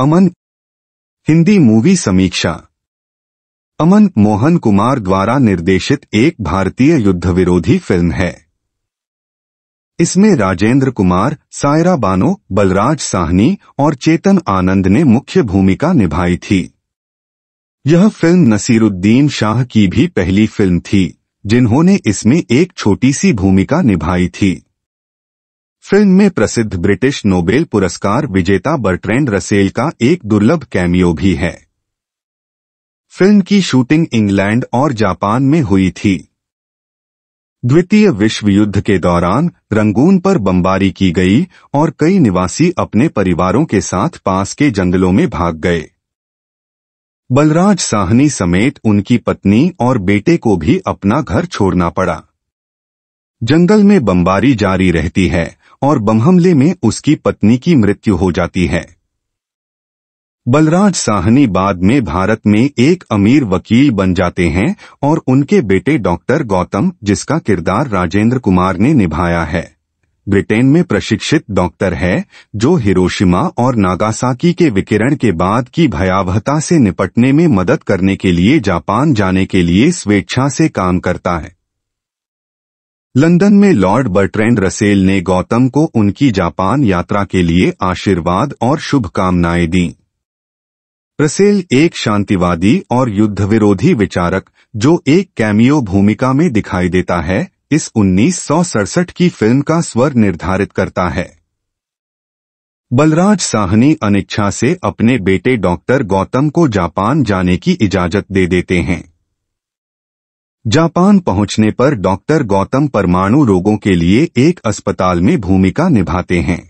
अमन Hindi movie समीक्षा अमन मोहन कुमार द्वारा निर्देशित एक भारतीय युद्ध विरोधी फिल्म है इसमें राजेंद्र कुमार सायरा बानो बलराज साहनी और चेतन आनंद ने मुख्य भूमिका निभाई थी यह फिल्म नसीरुद्दीन शाह की भी पहली फिल्म थी जिन्होंने इसमें एक छोटी सी भूमिका निभाई थी फिल्म में प्रसिद्ध ब्रिटिश नोबेल पुरस्कार विजेता बर्ट्रेंड रसेल का एक दुर्लभ कैमियो भी है फिल्म की शूटिंग इंग्लैंड और जापान में हुई थी द्वितीय विश्व युद्ध के दौरान रंगून पर बमबारी की गई और कई निवासी अपने परिवारों के साथ पास के जंगलों में भाग गए बलराज साहनी समेत उनकी पत्नी और बेटे को भी अपना घर छोड़ना पड़ा जंगल में बमबारी जारी रहती है और बम हमले में उसकी पत्नी की मृत्यु हो जाती है बलराज साहनी बाद में भारत में एक अमीर वकील बन जाते हैं और उनके बेटे डॉक्टर गौतम जिसका किरदार राजेंद्र कुमार ने निभाया है ब्रिटेन में प्रशिक्षित डॉक्टर है जो हिरोशिमा और नागासाकी के विकिरण के बाद की भयावहता से निपटने में मदद करने के लिए जापान जाने के लिए स्वेच्छा से काम करता है लंदन में लॉर्ड बर्ट्रेंड रसेल ने गौतम को उनकी जापान यात्रा के लिए आशीर्वाद और शुभकामनाएं दी रसेल एक शांतिवादी और युद्ध विरोधी विचारक जो एक कैमियो भूमिका में दिखाई देता है इस उन्नीस की फिल्म का स्वर निर्धारित करता है बलराज साहनी अनिच्छा से अपने बेटे डॉक्टर गौतम को जापान जाने की इजाजत दे देते हैं जापान पहुंचने पर डॉक्टर गौतम परमाणु रोगों के लिए एक अस्पताल में भूमिका निभाते हैं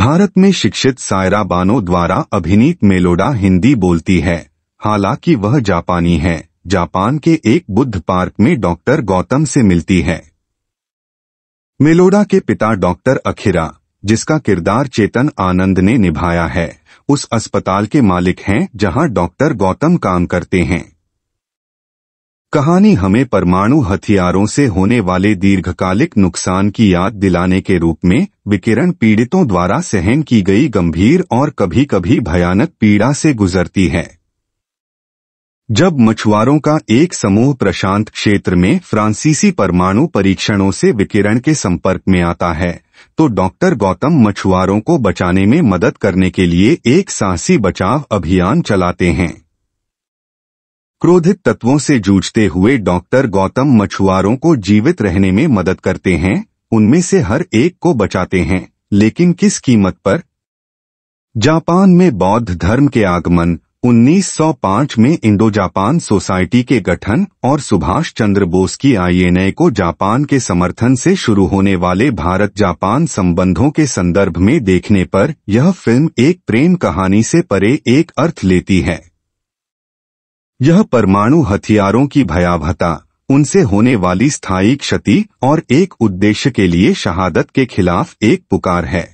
भारत में शिक्षित सायरा बानो द्वारा अभिनीत मेलोडा हिंदी बोलती है हालांकि वह जापानी है जापान के एक बुद्ध पार्क में डॉक्टर गौतम से मिलती है मेलोडा के पिता डॉक्टर अखिरा जिसका किरदार चेतन आनंद ने निभाया है उस अस्पताल के मालिक हैं जहां डॉक्टर गौतम काम करते हैं कहानी हमें परमाणु हथियारों से होने वाले दीर्घकालिक नुकसान की याद दिलाने के रूप में विकिरण पीड़ितों द्वारा सहन की गई गंभीर और कभी कभी भयानक पीड़ा से गुजरती है जब मछुआरों का एक समूह प्रशांत क्षेत्र में फ्रांसीसी परमाणु परीक्षणों से विकिरण के संपर्क में आता है तो डॉक्टर गौतम मछुआरों को बचाने में मदद करने के लिए एक साहसी बचाव अभियान चलाते हैं क्रोधित तत्वों से जूझते हुए डॉक्टर गौतम मछुआरों को जीवित रहने में मदद करते हैं उनमें से हर एक को बचाते हैं लेकिन किस कीमत पर जापान में बौद्ध धर्म के आगमन 1905 में इंडो जापान सोसाइटी के गठन और सुभाष चंद्र बोस की आईएनए को जापान के समर्थन से शुरू होने वाले भारत जापान संबंधों के संदर्भ में देखने पर यह फिल्म एक प्रेम कहानी से परे एक अर्थ लेती है यह परमाणु हथियारों की भयावहता उनसे होने वाली स्थायी क्षति और एक उद्देश्य के लिए शहादत के खिलाफ एक पुकार है